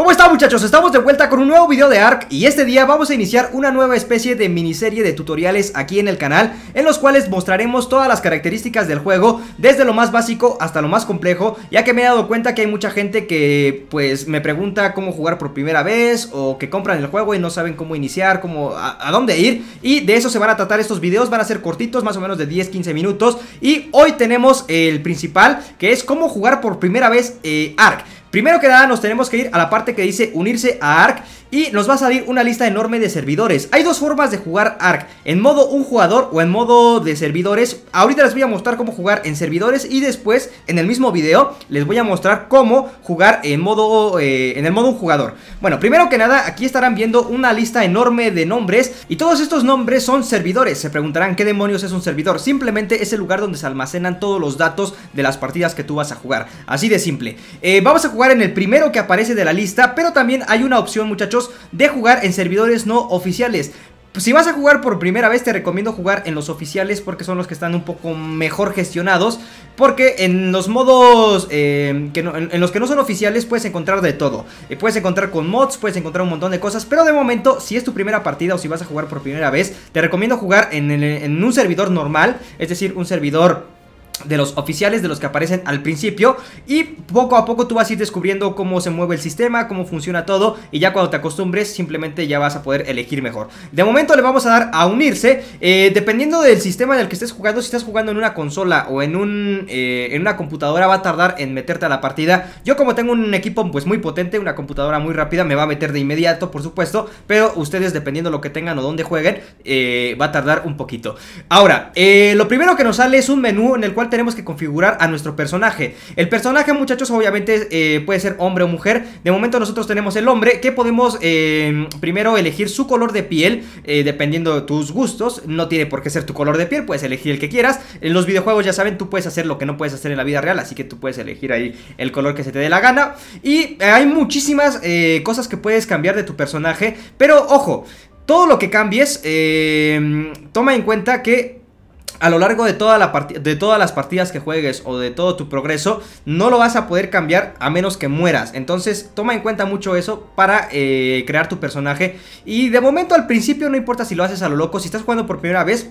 ¿Cómo están muchachos? Estamos de vuelta con un nuevo video de ARK y este día vamos a iniciar una nueva especie de miniserie de tutoriales aquí en el canal en los cuales mostraremos todas las características del juego desde lo más básico hasta lo más complejo ya que me he dado cuenta que hay mucha gente que pues me pregunta cómo jugar por primera vez o que compran el juego y no saben cómo iniciar, cómo a, dónde ir y de eso se van a tratar estos videos, van a ser cortitos más o menos de 10-15 minutos y hoy tenemos el principal que es cómo jugar por primera vez eh, ARK Primero que nada nos tenemos que ir a la parte que dice unirse a Ark y nos va a salir una lista enorme de servidores. Hay dos formas de jugar ARK, en modo un jugador o en modo de servidores. Ahorita les voy a mostrar cómo jugar en servidores y después en el mismo video les voy a mostrar cómo jugar en modo eh, en el modo un jugador. Bueno, primero que nada, aquí estarán viendo una lista enorme de nombres y todos estos nombres son servidores. Se preguntarán qué demonios es un servidor. Simplemente es el lugar donde se almacenan todos los datos de las partidas que tú vas a jugar. Así de simple. Eh, vamos a jugar en el primero que aparece de la lista, pero también hay una opción, muchachos de jugar en servidores no oficiales. Si vas a jugar por primera vez te recomiendo jugar en los oficiales porque son los que están un poco mejor gestionados Porque en los modos eh, que en, los que no son oficiales puedes encontrar de todo eh, Puedes encontrar con mods, puedes encontrar un montón de cosas Pero de momento si es tu primera partida o si vas a jugar por primera vez Te recomiendo jugar en un servidor normal, es decir un servidor de los oficiales, de los que aparecen al principio y poco a poco tú vas a ir descubriendo cómo se mueve el sistema, cómo funciona todo y ya cuando te acostumbres simplemente ya vas a poder elegir mejor. De momento le vamos a dar a unirse, eh, dependiendo del sistema en el que estés jugando, si estás jugando en una consola o en, un, eh, en una computadora va a tardar en meterte a la partida. Yo como tengo un equipo pues muy potente, una computadora muy rápida, me va a meter de inmediato por supuesto, pero ustedes dependiendo lo que tengan o donde jueguen, eh, va a tardar un poquito. Ahora, lo primero que nos sale es un menú en el cual tenemos que configurar a nuestro personaje. El personaje, muchachos, obviamente eh, puede ser hombre o mujer. De momento nosotros tenemos el hombre que podemos em, primero elegir su color de piel eh, dependiendo de tus gustos. No tiene por qué ser tu color de piel, puedes elegir el que quieras. En los videojuegos, ya saben, tú puedes hacer lo que no puedes hacer en la vida real, así que tú puedes elegir ahí el color que se te dé la gana. Y eh, hay muchísimas cosas que puedes cambiar de tu personaje, pero ojo, todo lo que cambies, em, toma en cuenta que a lo largo de, toda la de todas las partidas que juegues o de todo tu progreso, no lo vas a poder cambiar a menos que mueras. Entonces toma en cuenta mucho eso para eh, crear tu personaje. Y de momento al principio no importa si lo haces a lo loco, si estás jugando por primera vez,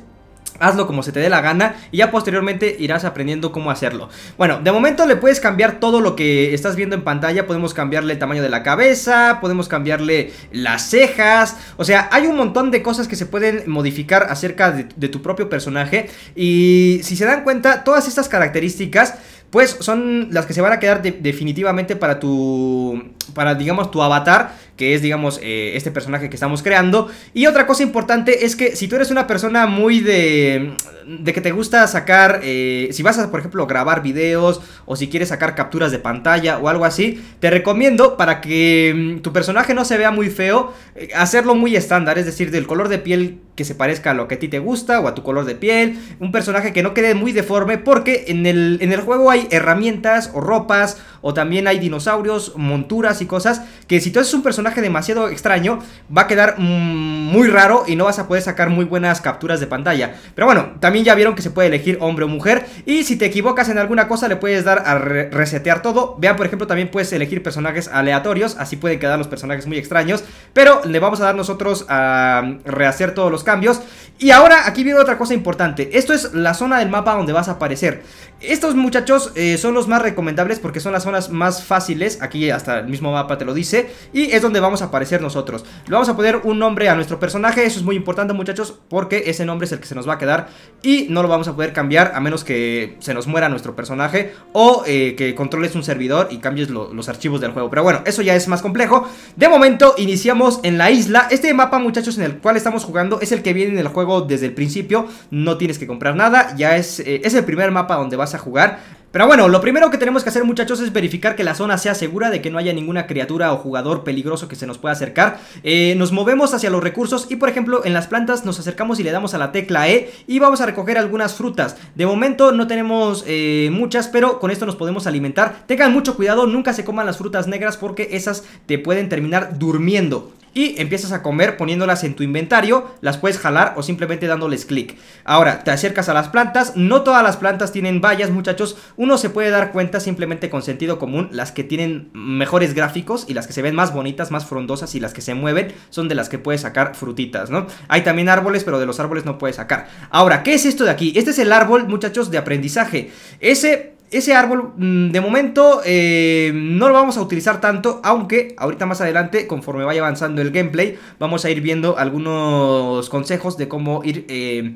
Hazlo como se te dé la gana y ya posteriormente irás aprendiendo cómo hacerlo. Bueno, de momento le puedes cambiar todo lo que estás viendo en pantalla. Podemos cambiarle el tamaño de la cabeza, podemos cambiarle las cejas. O sea, hay un montón de cosas que se pueden modificar acerca de, tu propio personaje. Y si se dan cuenta, todas estas características pues son las que se van a quedar definitivamente para tu, para digamos tu avatar, que es digamos eh, este personaje que estamos creando. Y otra cosa importante es que si tú eres una persona muy de, de que te gusta sacar, eh, si vas a por ejemplo grabar videos o si quieres sacar capturas de pantalla o algo así, te recomiendo para que mm, tu personaje no se vea muy feo, eh, hacerlo muy estándar, es decir, del color de piel que se parezca a lo que a ti te gusta o a tu color de piel, un personaje que no quede muy deforme porque en el, en el juego hay herramientas o ropas o también hay dinosaurios, monturas y cosas que si tú haces un personaje demasiado extraño va a quedar mm, muy raro y no vas a poder sacar muy buenas capturas de pantalla. Pero bueno, también ya vieron que se puede elegir hombre o mujer y si te equivocas en alguna cosa le puedes dar a resetear todo. Vean, por ejemplo, también puedes elegir personajes aleatorios, así pueden quedar los personajes muy extraños, pero le vamos a dar nosotros a rehacer todos los cambios. Y ahora aquí viene otra cosa importante, esto es la zona del mapa donde vas a aparecer. Estos muchachos eh, son los más recomendables porque son las zonas más fáciles, aquí hasta el mismo mapa te lo dice, y es donde vamos a aparecer nosotros. Le vamos a poner un nombre a nuestro personaje, eso es muy importante muchachos, porque ese nombre es el que se nos va a quedar y no lo vamos a poder cambiar a menos que se nos muera nuestro personaje o eh, que controles un servidor y cambies los archivos del juego. Pero bueno, eso ya es más complejo. De momento iniciamos en la isla. Este mapa muchachos en el cual estamos jugando es el que viene en el juego desde el principio, no tienes que comprar nada, ya es, eh, es el primer mapa donde vas a jugar pero bueno, lo primero que tenemos que hacer muchachos es verificar que la zona sea segura, de que no haya ninguna criatura o jugador peligroso que se nos pueda acercar. Eh, nos movemos hacia los recursos y por ejemplo en las plantas nos acercamos y le damos a la tecla E y vamos a recoger algunas frutas. De momento no tenemos eh, muchas, pero con esto nos podemos alimentar. Tengan mucho cuidado, nunca se coman las frutas negras porque esas te pueden terminar durmiendo y empiezas a comer poniéndolas en tu inventario, las puedes jalar o simplemente dándoles clic. Ahora, te acercas a las plantas, no todas las plantas tienen vallas muchachos, uno se puede dar cuenta simplemente con sentido común, las que tienen mejores gráficos y las que se ven más bonitas, más frondosas y las que se mueven son de las que puedes sacar frutitas, ¿no? Hay también árboles, pero de los árboles no puedes sacar. Ahora, ¿qué es esto de aquí? Este es el árbol muchachos de aprendizaje, ese ese árbol, mm, de momento, eh, no lo vamos a utilizar tanto, aunque ahorita más adelante, conforme vaya avanzando el gameplay, vamos a ir viendo algunos consejos de cómo ir... Eh,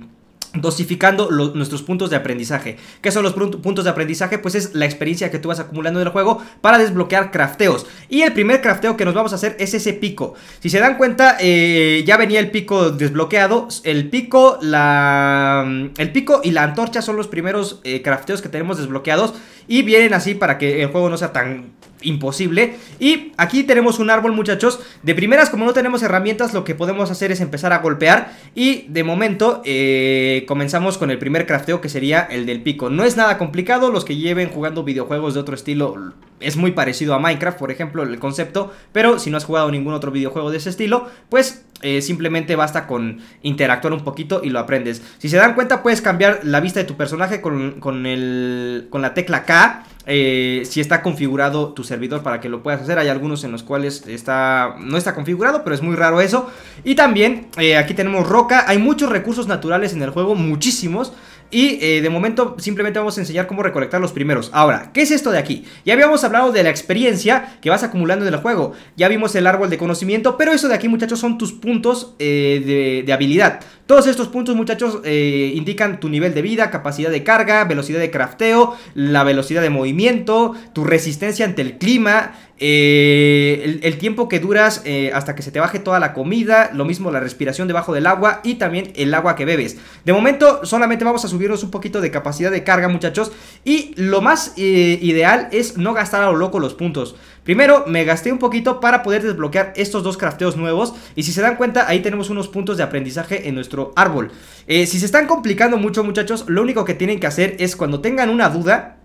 dosificando nuestros puntos de aprendizaje. ¿Qué son los puntos de aprendizaje? Pues es la experiencia que tú vas acumulando en el juego para desbloquear crafteos. Y el primer crafteo que nos vamos a hacer es ese pico. Si se dan cuenta, eh, ya venía el pico desbloqueado. El pico, la, el pico y la antorcha son los primeros eh, crafteos que tenemos desbloqueados. Y vienen así para que el juego no sea tan imposible. Y aquí tenemos un árbol, muchachos. De primeras, como no tenemos herramientas, lo que podemos hacer es empezar a golpear. Y de momento, eh, comenzamos con el primer crafteo, que sería el del pico. No es nada complicado, los que lleven jugando videojuegos de otro estilo es muy parecido a Minecraft, por ejemplo, el concepto, pero si no has jugado ningún otro videojuego de ese estilo, pues eh, simplemente basta con interactuar un poquito y lo aprendes. Si se dan cuenta, puedes cambiar la vista de tu personaje con, con, la tecla K. Eh, si está configurado tu servidor para que lo puedas hacer. Hay algunos en los cuales está, no está configurado, pero es muy raro eso. Y también eh, aquí tenemos roca. Hay muchos recursos naturales en el juego, muchísimos. Y eh, de momento simplemente vamos a enseñar cómo recolectar los primeros. Ahora, ¿qué es esto de aquí? Ya habíamos hablado de la experiencia que vas acumulando en el juego. Ya vimos el árbol de conocimiento, pero eso de aquí muchachos son tus puntos eh, de, habilidad. Todos estos puntos muchachos eh, indican tu nivel de vida, capacidad de carga, velocidad de crafteo, la velocidad de movimiento, tu resistencia ante el clima, eh, el, tiempo que duras eh, hasta que se te baje toda la comida, lo mismo la respiración debajo del agua y también el agua que bebes. De momento solamente vamos a subirnos un poquito de capacidad de carga muchachos y lo más eh, ideal es no gastar a lo loco los puntos. Primero me gasté un poquito para poder desbloquear estos dos crafteos nuevos y si se dan cuenta ahí tenemos unos puntos de aprendizaje en nuestro árbol. si se están complicando mucho muchachos, lo único que tienen que hacer es cuando tengan una duda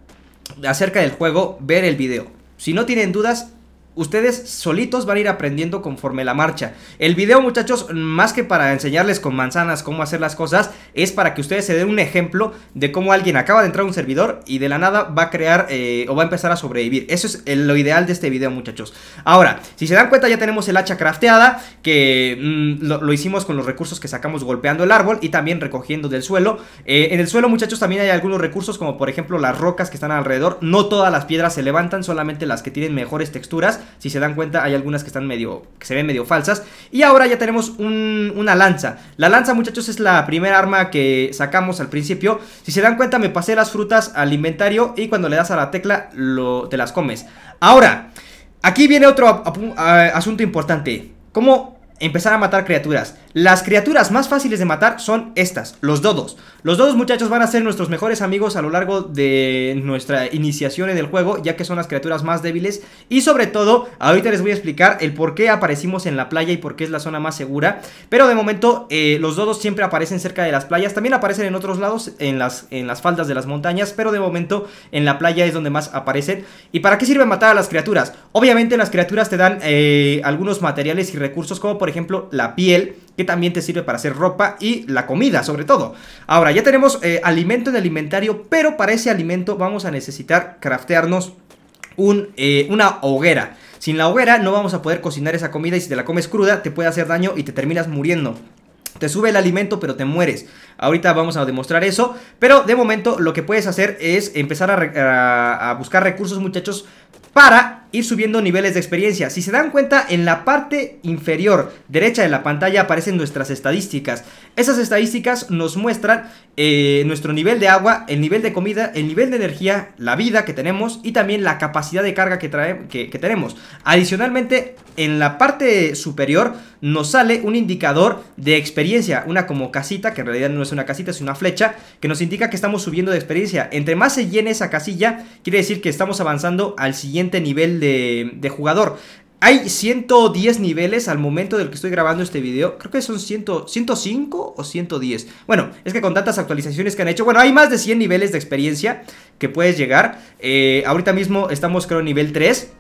acerca del juego, ver el video. Si no tienen dudas, ustedes solitos van a ir aprendiendo conforme la marcha. El video, muchachos, más que para enseñarles con manzanas cómo hacer las cosas, es para que ustedes se den un ejemplo de cómo alguien acaba de entrar a un servidor y de la nada va a crear eh, o va a empezar a sobrevivir. Eso es lo ideal de este video, muchachos. Ahora, si se dan cuenta, ya tenemos el hacha crafteada, que mm, lo, hicimos con los recursos que sacamos golpeando el árbol y también recogiendo del suelo. Eh, en el suelo, muchachos, también hay algunos recursos, como por ejemplo las rocas que están alrededor. No todas las piedras se levantan, solamente las que tienen mejores texturas. Si se dan cuenta, hay algunas que están medio, que se ven medio falsas. Y ahora ya tenemos una lanza. La lanza, muchachos, es la primera arma que sacamos al principio. Si se dan cuenta, me pasé las frutas al inventario y cuando le das a la tecla, lo, te las comes. Ahora, aquí viene otro asunto importante. ¿Cómo empezar a matar criaturas. Las criaturas más fáciles de matar son estas, los dodos. Los dodos, muchachos, van a ser nuestros mejores amigos a lo largo de nuestra iniciación en el juego, ya que son las criaturas más débiles. Y sobre todo, ahorita les voy a explicar el por qué aparecimos en la playa y por qué es la zona más segura. Pero de momento, eh, los dodos siempre aparecen cerca de las playas. También aparecen en otros lados, en las, en las faldas de las montañas, pero de momento en la playa es donde más aparecen. ¿Y para qué sirve matar a las criaturas? Obviamente las criaturas te dan eh, algunos materiales y recursos, como por por ejemplo, la piel, que también te sirve para hacer ropa y la comida, sobre todo. Ahora, ya tenemos eh, alimento en el inventario, pero para ese alimento vamos a necesitar craftearnos un, eh, una hoguera. Sin la hoguera no vamos a poder cocinar esa comida y si te la comes cruda te puede hacer daño y te terminas muriendo. Te sube el alimento pero te mueres. Ahorita vamos a demostrar eso. Pero de momento lo que puedes hacer es empezar a buscar recursos muchachos para ir subiendo niveles de experiencia. Si se dan cuenta, en la parte inferior derecha de la pantalla aparecen nuestras estadísticas. Esas estadísticas nos muestran eh, nuestro nivel de agua, el nivel de comida, el nivel de energía, la vida que tenemos y también la capacidad de carga que, que, que tenemos. Adicionalmente, en la parte superior nos sale un indicador de experiencia, una como casita, que en realidad no es una casita, es una flecha, que nos indica que estamos subiendo de experiencia. Entre más se llene esa casilla, quiere decir que estamos avanzando al siguiente nivel de, jugador. Hay 110 niveles al momento del que estoy grabando este video. Creo que son 100, 105 o 110. Bueno, es que con tantas actualizaciones que han hecho. Bueno, hay más de 100 niveles de experiencia que puedes llegar. Eh, ahorita mismo estamos creo nivel 3.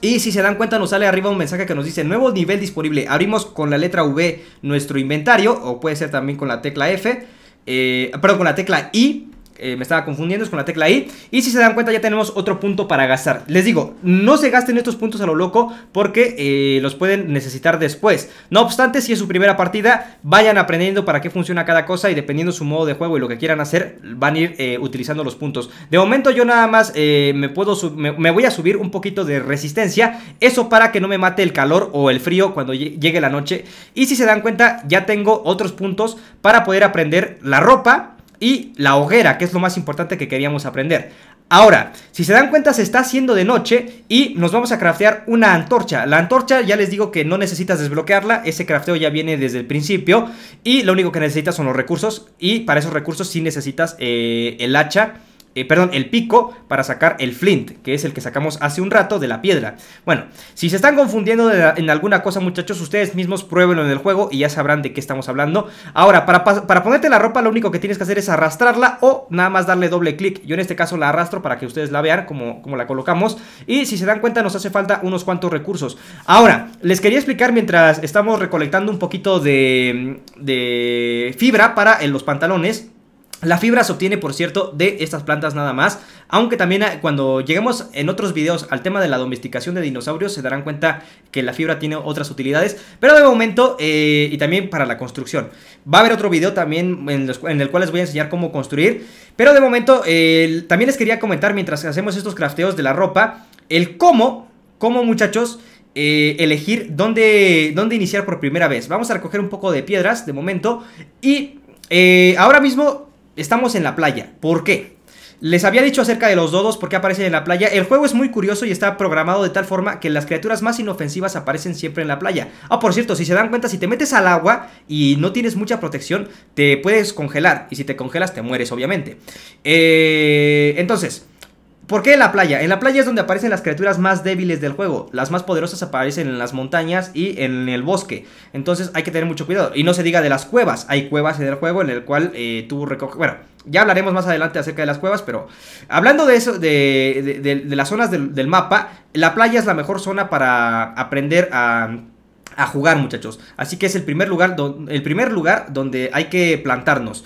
Y si se dan cuenta nos sale arriba un mensaje que nos dice nuevo nivel disponible. Abrimos con la letra V nuestro inventario o puede ser también con la tecla F. Eh, perdón, con la tecla I eh, me estaba confundiendo, es con la tecla I. Y si se dan cuenta ya tenemos otro punto para gastar. Les digo, no se gasten estos puntos a lo loco porque eh, los pueden necesitar después. No obstante, si es su primera partida, vayan aprendiendo para qué funciona cada cosa y dependiendo su modo de juego y lo que quieran hacer, van a ir eh, utilizando los puntos. De momento yo nada más me, puedo me voy a subir un poquito de resistencia, eso para que no me mate el calor o el frío cuando llegue la noche. Y si se dan cuenta, ya tengo otros puntos para poder aprender la ropa y la hoguera, que es lo más importante que queríamos aprender. Ahora, si se dan cuenta se está haciendo de noche y nos vamos a craftear una antorcha. La antorcha ya les digo que no necesitas desbloquearla, ese crafteo ya viene desde el principio y lo único que necesitas son los recursos y para esos recursos sí necesitas eh, el hacha eh, perdón, el pico para sacar el flint, que es el que sacamos hace un rato de la piedra. Bueno, si se están confundiendo en alguna cosa, muchachos, ustedes mismos pruébenlo en el juego y ya sabrán de qué estamos hablando. Ahora, para, para ponerte la ropa, lo único que tienes que hacer es arrastrarla o nada más darle doble clic. Yo en este caso la arrastro para que ustedes la vean como, como la colocamos. Y si se dan cuenta, nos hace falta unos cuantos recursos. Ahora, les quería explicar mientras estamos recolectando un poquito de, de fibra para eh, los pantalones la fibra se obtiene, por cierto, de estas plantas nada más, aunque también ah, cuando lleguemos en otros videos al tema de la domesticación de dinosaurios se darán cuenta que la fibra tiene otras utilidades, pero de momento eh, y también para la construcción. Va a haber otro video también en, el cual les voy a enseñar cómo construir, pero de momento también les quería comentar mientras hacemos estos crafteos de la ropa, el cómo, cómo muchachos... Eh, elegir dónde, dónde iniciar por primera vez Vamos a recoger un poco de piedras de momento Y eh, ahora mismo estamos en la playa. ¿Por qué? Les había dicho acerca de los dodos porque aparecen en la playa. El juego es muy curioso y está programado de tal forma que las criaturas más inofensivas aparecen siempre en la playa. Ah, por cierto, si se dan cuenta, si te metes al agua y no tienes mucha protección, te puedes congelar. Y si te congelas, te mueres, obviamente. Eh, entonces, ¿Por qué en la playa? En la playa es donde aparecen las criaturas más débiles del juego. Las más poderosas aparecen en las montañas y en el bosque. Entonces hay que tener mucho cuidado. Y no se diga de las cuevas. Hay cuevas en el juego en el cual eh, tú recoges... Bueno, ya hablaremos más adelante acerca de las cuevas, pero hablando de eso, de, las zonas del, mapa, la playa es la mejor zona para aprender a a jugar, muchachos. Así que es el primer lugar, el primer lugar donde hay que plantarnos.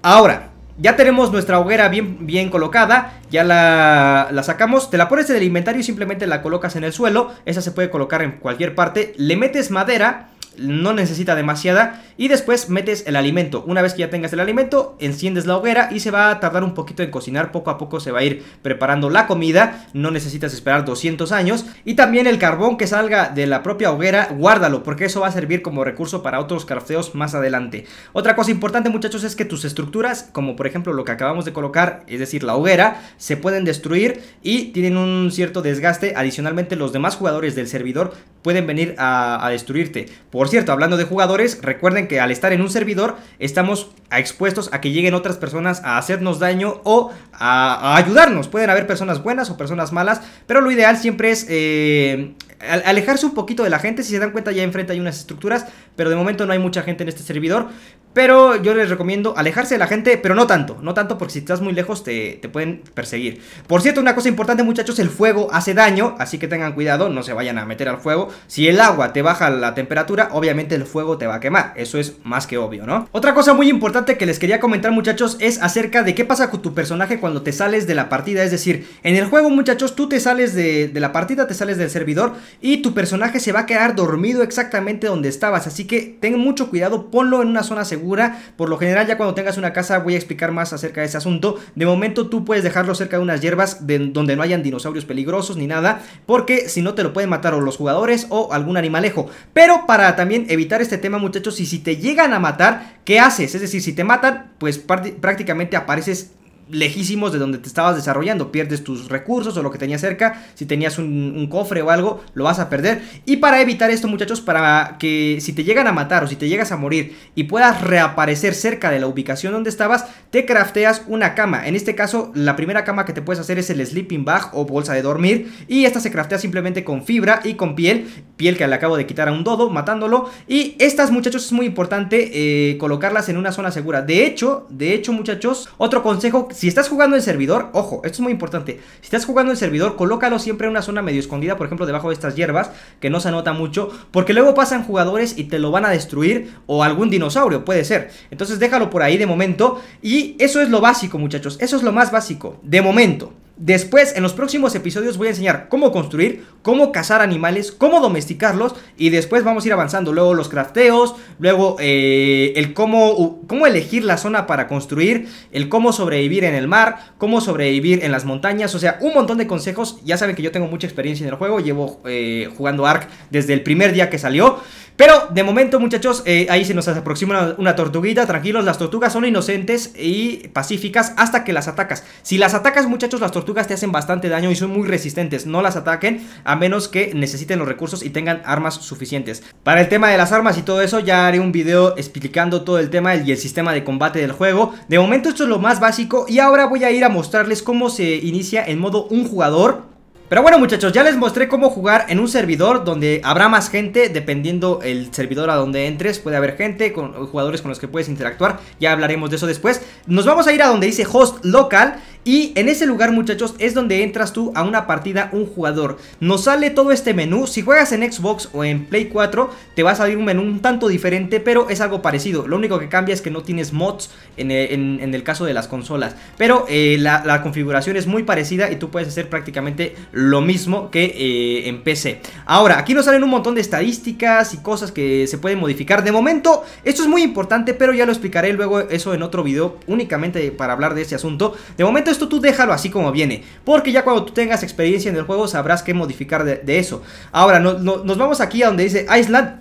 Ahora, ya tenemos nuestra hoguera bien, bien colocada, ya la, la, sacamos, te la pones en el inventario y simplemente la colocas en el suelo, esa se puede colocar en cualquier parte, le metes madera no necesita demasiada y después metes el alimento. Una vez que ya tengas el alimento, enciendes la hoguera y se va a tardar un poquito en cocinar, poco a poco se va a ir preparando la comida, no necesitas esperar 200 años y también el carbón que salga de la propia hoguera, guárdalo porque eso va a servir como recurso para otros crafteos más adelante. Otra cosa importante muchachos es que tus estructuras, como por ejemplo lo que acabamos de colocar, es decir la hoguera, se pueden destruir y tienen un cierto desgaste, adicionalmente los demás jugadores del servidor pueden venir a, a destruirte. Por por cierto, hablando de jugadores, recuerden que al estar en un servidor estamos expuestos a que lleguen otras personas a hacernos daño o a, ayudarnos. Pueden haber personas buenas o personas malas, pero lo ideal siempre es eh, alejarse un poquito de la gente. Si se dan cuenta, ya enfrente hay unas estructuras. Pero de momento no hay mucha gente en este servidor. Pero yo les recomiendo alejarse de la gente, pero no tanto. No tanto porque si estás muy lejos te, pueden perseguir. Por cierto, una cosa importante muchachos, el fuego hace daño. Así que tengan cuidado, no se vayan a meter al fuego. Si el agua te baja la temperatura, obviamente el fuego te va a quemar. Eso es más que obvio, ¿no? Otra cosa muy importante que les quería comentar muchachos es acerca de qué pasa con tu personaje cuando te sales de la partida. Es decir, en el juego muchachos, tú te sales de, de la partida, te sales del servidor y tu personaje se va a quedar dormido exactamente donde estabas. Así que ten mucho cuidado, ponlo en una zona segura. Por lo general, ya cuando tengas una casa, voy a explicar más acerca de ese asunto. De momento, tú puedes dejarlo cerca de unas hierbas donde no hayan dinosaurios peligrosos ni nada, porque si no te lo pueden matar o los jugadores o algún animalejo. Pero para también evitar este tema, muchachos, y si te llegan a matar, ¿qué haces? Es decir, si te matan, pues prácticamente apareces lejísimos de donde te estabas desarrollando. Pierdes tus recursos o lo que tenías cerca. Si tenías un, cofre o algo, lo vas a perder. Y para evitar esto, muchachos, para que si te llegan a matar o si te llegas a morir y puedas reaparecer cerca de la ubicación donde estabas, te crafteas una cama. En este caso, la primera cama que te puedes hacer es el sleeping bag o bolsa de dormir. Y esta se craftea simplemente con fibra y con piel. Piel que le acabo de quitar a un dodo, matándolo. Y estas, muchachos, es muy importante eh, colocarlas en una zona segura. De hecho, de hecho, muchachos, otro consejo si estás jugando en servidor, ojo, esto es muy importante. Si estás jugando en servidor, colócalo siempre en una zona medio escondida, por ejemplo, debajo de estas hierbas, que no se anota mucho, porque luego pasan jugadores y te lo van a destruir, o algún dinosaurio, puede ser. Entonces déjalo por ahí de momento, y eso es lo básico, muchachos, eso es lo más básico, de momento. Después, en los próximos episodios voy a enseñar cómo construir, cómo cazar animales, cómo domesticarlos y después vamos a ir avanzando. Luego los crafteos, luego eh, el cómo, cómo elegir la zona para construir, el cómo sobrevivir en el mar, cómo sobrevivir en las montañas, o sea, un montón de consejos. Ya saben que yo tengo mucha experiencia en el juego, llevo eh, jugando Ark desde el primer día que salió. Pero de momento, muchachos, eh, ahí se nos aproxima una, una, tortuguita. Tranquilos, las tortugas son inocentes y pacíficas hasta que las atacas. Si las atacas, muchachos, las tortugas te hacen bastante daño y son muy resistentes. No las ataquen a menos que necesiten los recursos y tengan armas suficientes. Para el tema de las armas y todo eso, ya haré un video explicando todo el tema y el sistema de combate del juego. De momento, esto es lo más básico. Y ahora voy a ir a mostrarles cómo se inicia en modo un jugador pero bueno muchachos, ya les mostré cómo jugar en un servidor donde habrá más gente, dependiendo el servidor a donde entres, puede haber gente, con jugadores con los que puedes interactuar, ya hablaremos de eso después. Nos vamos a ir a donde dice host local y en ese lugar, muchachos, es donde entras tú a una partida un jugador. Nos sale todo este menú. Si juegas en Xbox o en Play 4, te va a salir un menú un tanto diferente, pero es algo parecido. Lo único que cambia es que no tienes mods en, el caso de las consolas. Pero eh, la, configuración es muy parecida y tú puedes hacer prácticamente lo mismo que eh, en PC. Ahora, aquí nos salen un montón de estadísticas y cosas que se pueden modificar. De momento, esto es muy importante, pero ya lo explicaré luego eso en otro video únicamente para hablar de este asunto. De momento esto tú déjalo así como viene, porque ya cuando tú tengas experiencia en el juego sabrás que modificar de, eso. Ahora, nos vamos aquí a donde dice Island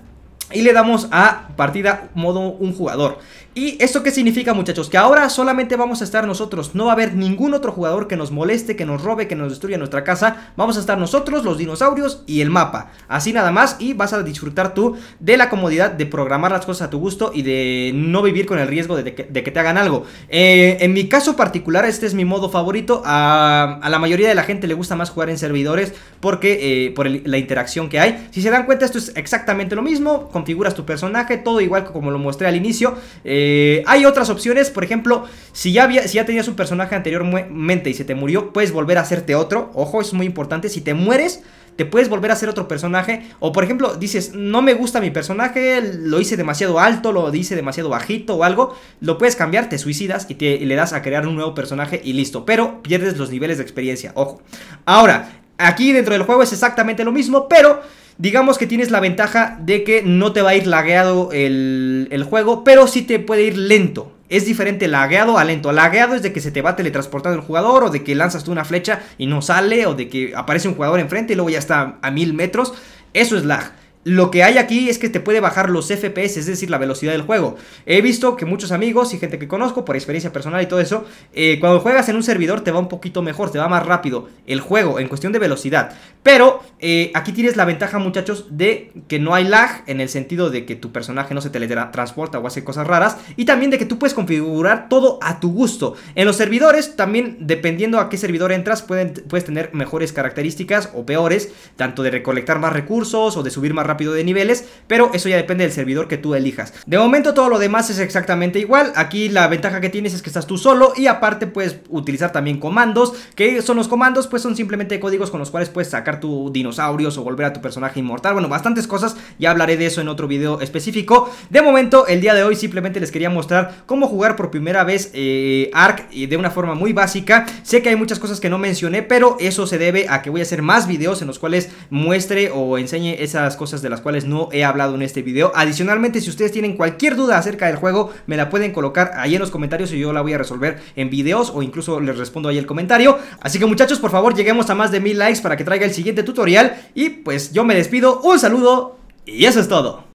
y le damos a partida modo un jugador. ¿Y esto qué significa muchachos? Que ahora solamente vamos a estar nosotros, no va a haber ningún otro jugador que nos moleste, que nos robe, que nos destruya nuestra casa, vamos a estar nosotros, los dinosaurios y el mapa, así nada más y vas a disfrutar tú de la comodidad de programar las cosas a tu gusto y de no vivir con el riesgo de que, te hagan algo. Eh, en mi caso particular este es mi modo favorito, a, la mayoría de la gente le gusta más jugar en servidores porque eh, por la interacción que hay, si se dan cuenta esto es exactamente lo mismo, configuras tu personaje, todo igual como lo mostré al inicio, eh, eh, hay otras opciones, por ejemplo, si ya, si ya tenías un personaje anteriormente y se te murió, puedes volver a hacerte otro. Ojo, es muy importante. Si te mueres, te puedes volver a hacer otro personaje. O por ejemplo, dices, no me gusta mi personaje, lo hice demasiado alto, lo hice demasiado bajito o algo. Lo puedes cambiar, te suicidas y, y le das a crear un nuevo personaje y listo. Pero pierdes los niveles de experiencia, ojo. Ahora, Aquí dentro del juego es exactamente lo mismo, pero digamos que tienes la ventaja de que no te va a ir lagueado el, juego, pero sí te puede ir lento. Es diferente lagueado a lento. Lagueado es de que se te va teletransportando el jugador o de que lanzas tú una flecha y no sale o de que aparece un jugador enfrente y luego ya está a mil metros. Eso es lag lo que hay aquí es que te puede bajar los FPS, es decir, la velocidad del juego. He visto que muchos amigos y gente que conozco por experiencia personal y todo eso, eh, cuando juegas en un servidor te va un poquito mejor, te va más rápido el juego en cuestión de velocidad. Pero eh, aquí tienes la ventaja, muchachos, de que no hay lag en el sentido de que tu personaje no se teletransporta o hace cosas raras. Y también de que tú puedes configurar todo a tu gusto. En los servidores, también dependiendo a qué servidor entras, puedes tener mejores características o peores, tanto de recolectar más recursos o de subir más rápido de niveles, pero eso ya depende del servidor que tú elijas. De momento todo lo demás es exactamente igual, aquí la ventaja que tienes es que estás tú solo y aparte puedes utilizar también comandos, que son los comandos pues son simplemente códigos con los cuales puedes sacar tu dinosaurios o volver a tu personaje inmortal, bueno, bastantes cosas, ya hablaré de eso en otro video específico. De momento, el día de hoy simplemente les quería mostrar cómo jugar por primera vez eh, y de una forma muy básica. Sé que hay muchas cosas que no mencioné, pero eso se debe a que voy a hacer más videos en los cuales muestre o enseñe esas cosas de las cuales no he hablado en este video. Adicionalmente, si ustedes tienen cualquier duda acerca del juego, me la pueden colocar ahí en los comentarios y yo la voy a resolver en videos o incluso les respondo ahí el comentario. Así que muchachos, por favor, lleguemos a más de mil likes para que traiga el siguiente tutorial. Y pues yo me despido, un saludo y eso es todo.